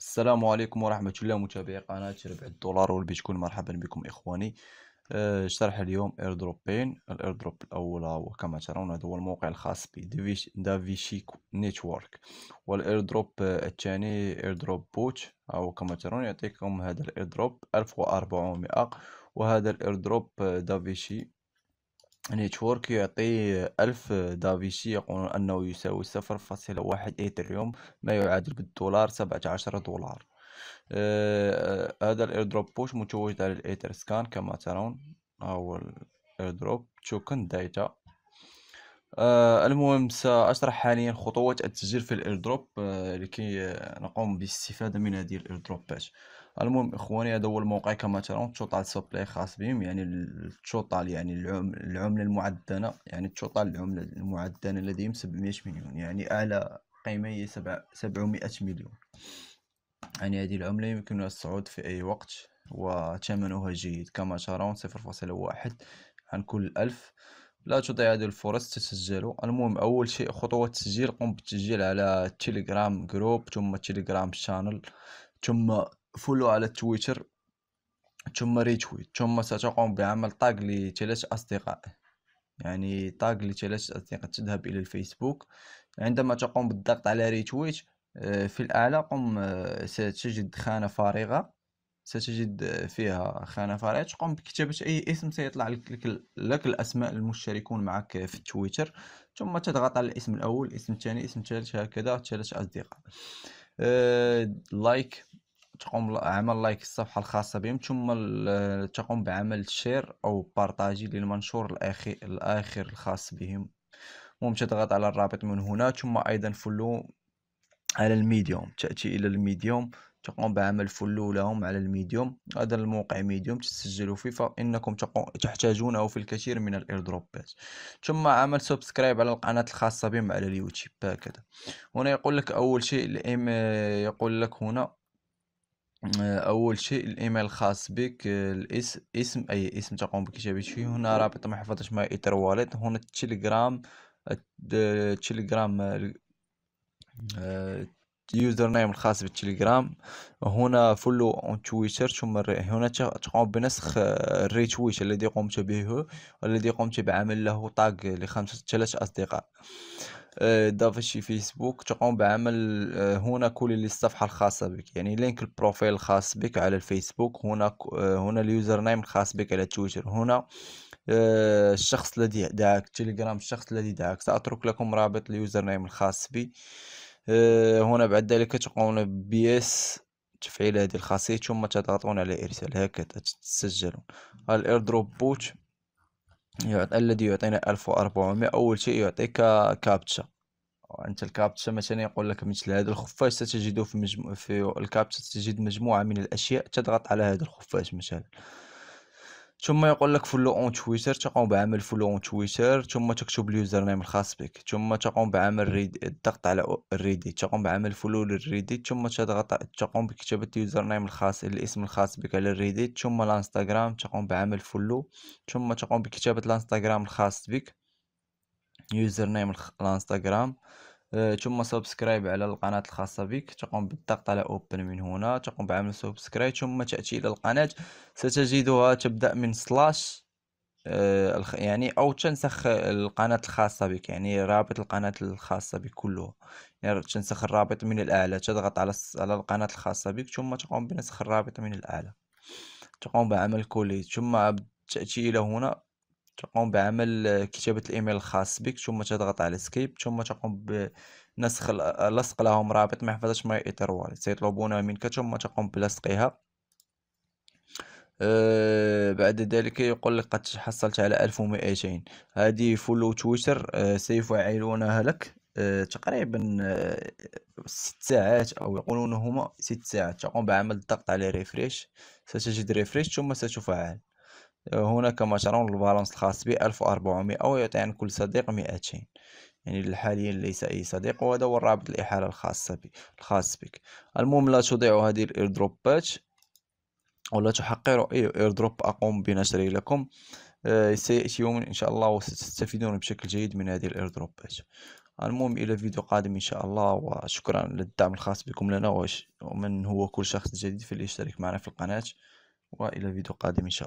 السلام عليكم ورحمة الله متابعي قناة ربع الدولار والبيتكوين مرحبا بكم إخواني آه، شرح اليوم ايردروبين الايردروب الأول هو كما ترون هذا هو الموقع الخاص بدافيشي نيتورك والايردروب الثاني ايردروب بوت او كما ترون يعطيكم هذا الايردروب 1400 وهذا الايردروب دافيشي نيتورك يعطي ألف دافيشي يقولون أنه يساوي صفر فاصلة واحد إيتريوم ما يعادل بالدولار سبعة عشر دولار آه هذا الإيردروب بوش متوجد على الإيتر سكان كما ترون أو الإيردروب توكن دايتا آه المهم سأشرح حاليا خطوات التسجيل في الإيردروب آه لكي نقوم بالاستفادة من هذه الإيردروبات المهم اخواني هذا هو الموقع كما ترون التوتال سبلاي خاص بهم يعني التوتال يعني العمله المعدنه يعني التوتال العمله المعدنه لديهم 700 مليون يعني اعلى قيمه هي 700 مليون يعني هذه العمله يمكنها الصعود في اي وقت وثمنها جيد كما ترون 0.1 عن كل ألف لا تضيع هذه الفرص تسجلوا المهم اول شيء خطوه التسجيل قم بالتسجيل على تيليجرام جروب ثم تيليجرام شانل ثم فولو على تويتر ثم ريتويت ثم ستقوم بعمل تاغ لثلاث أصدقاء يعني تاغ لثلاث أصدقاء تذهب إلى الفيسبوك عندما تقوم بالضغط على ريتويت آه، في الأعلى قم آه، ستجد خانة فارغة ستجد آه، فيها خانة فارغة تقوم بكتابة أي اسم سيطلع لك, لك الأسماء المشتركون معك في تويتر ثم تضغط على الاسم الأول الاسم الثاني الاسم الثالث هكذا ثلاث أصدقاء لايك تقوم عمل لايك الصفحة الخاصة بهم ثم تقوم بعمل شير أو بارطاجي للمنشور الأخير, الآخر الخاص بهم المهم تضغط على الرابط من هنا ثم أيضا فلو على الميديوم تأتي إلى الميديوم تقوم بعمل فلو لهم على الميديوم هذا الموقع ميديوم تسجلوا فيه فإنكم تحتاجونه في الكثير من الإيردروبات ثم عمل سبسكرايب على القناة الخاصة بهم على اليوتيوب هكذا هنا يقول لك أول شيء يقول لك هنا اول شيء الايميل الخاص بك الاسم اي اسم تقوم فيه هنا رابط محفظة ماي ايتر واليت هنا التليجرام التليجرام آه، آه، يوزر نيم الخاص بالتليجرام هنا فولو اون تويتر ثم هنا تقوم بنسخ آه، الريتويت الذي قمت به والذي قمت بعمل له تاغ لخمسة ثلاث اصدقاء إضافة شي فيسبوك تقوم بعمل آه، هنا كل للصفحة الخاصة بك يعني لينك البروفايل الخاص بك على الفيسبوك هنا آه، هنا اليوزر نيم الخاص بك على تويتر هنا آه، الشخص الذي دعاك تيليجرام الشخص الذي دعاك سأترك لكم رابط اليوزر نيم الخاص بي هنا بعد ذلك تقومون اس تفعيل هذه الخاصية ثم تضغطون على إرسال هكذا تسجلون دروب بوت يعطي الذي يعطينا 1400 أول شيء يعطيك كابتشا وانت الكابتشا مثلا يقول لك مثل هذا الخفاش ستجده في مجمو... في الكابتشا تجد مجموعه من الاشياء تضغط على هذا الخفاش مثلا ثم يقول لك فولو اون تويتر تقوم بعمل فولو اون تويتر ثم تكتب اليوزر نيم الخاص بك ثم تقوم بعمل ريد الضغط على الريديت تقوم بعمل فولو للريدي ثم تضغط تقوم بكتابة اليوزر نيم الخاص الاسم الخاص بك على الريديت ثم الانستغرام تقوم بعمل فولو ثم تقوم بكتابة الانستغرام الخاص بك يوزر نيم الانستغرام ثم آه، سبسكرايب على القناة الخاصة بك تقوم بالضغط على اوبن من هنا تقوم بعمل سبسكرايب ثم تأتي إلى القناة ستجدها تبدأ من سلاش آه، يعني او تنسخ القناه الخاصه بك يعني رابط القناه الخاصه بك كله يعني تنسخ الرابط من الاعلى تضغط على على القناه الخاصه بك ثم تقوم بنسخ الرابط من الاعلى تقوم بعمل كولي ثم تاتي الى هنا تقوم بعمل آه، كتابة الإيميل الخاص بك ثم تضغط على سكيب ثم تقوم بنسخ آه، لصق لهم رابط محفظة ماي إيثر والت سيطلبونها منك ثم تقوم بلصقها آه، بعد ذلك يقول لك قد حصلت على 1200 هذه فولو تويتر سيفعلونها لك تقريبا ست ساعات او يقولون هما ست ساعات تقوم بعمل الضغط على ريفريش ستجد ريفريش ثم ستفعل هنا كما ترون البالانس الخاص به 1400 يعطي عن كل صديق 200 يعني حاليا ليس اي صديق وهذا هو الرابط الاحاله الخاصه بي الخاص بك المهم لا تضيع هذه الايردروبات ولا تحقروا اي ايردروب اقوم بنشره لكم آه، سياتي يوم ان شاء الله وستستفيدون بشكل جيد من هذه الايردروبات المهم الى فيديو قادم ان شاء الله وشكرا للدعم الخاص بكم لنا ومن هو كل شخص جديد فليشترك معنا في القناه والى فيديو قادم ان شاء الله